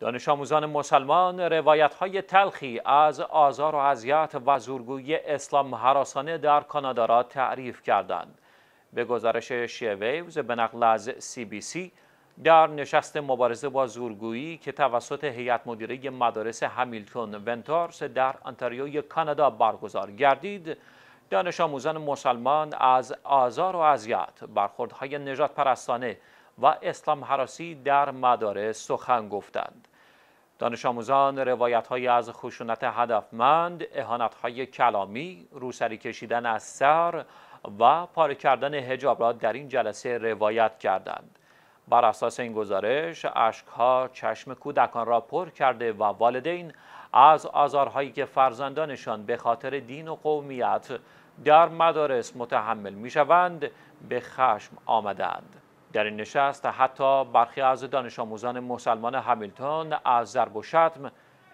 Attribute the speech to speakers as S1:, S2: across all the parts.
S1: دانش آموزان مسلمان روایت های تلخی از آزار و اذیت و زورگویی اسلام حراسانه در کانادا را تعریف کردند. به گزارش ویوز به نقل از سی بی سی در نشست مبارزه با زورگویی که توسط هیئت مدیره مدارس همیلتون ونتارس در انتاریوی کانادا برگزار گردید، دانش آموزان مسلمان از آزار و اذیت، برخوردهای نجات پرستانه و اسلام حراسی در مدارس سخن گفتند دانش آموزان روایت های از خشونت هدفمند، احانت های کلامی، روسری کشیدن از سر و پاره کردن هجاب را در این جلسه روایت کردند. بر اساس این گزارش، اشکها چشم کودکان را پر کرده و والدین از آزارهایی که فرزندانشان به خاطر دین و قومیت در مدارس متحمل می شوند به خشم آمدند. در این نشست حتی برخی از دانش آموزان مسلمان همیلتون از ضرب و شتم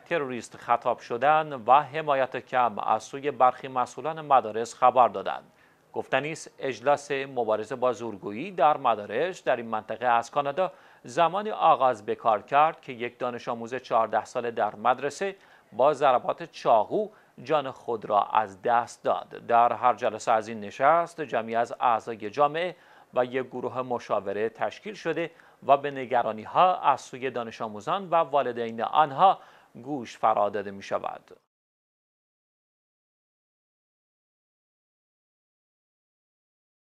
S1: تروریست خطاب شدن و حمایت کم از سوی برخی مسئولان مدارس خبر دادند گفتنی است اجلاس مبارزه با زورگویی در مدارس در این منطقه از کانادا زمانی آغاز به کار کرد که یک دانش آموز 14 ساله در مدرسه با ضربات چاقو جان خود را از دست داد در هر جلسه از این نشست جمعی از اعضای جامعه و یک گروه مشاوره تشکیل شده و به نگرانی ها از سوی دانش آموزان و والدین آنها گوش فرا داده می شود.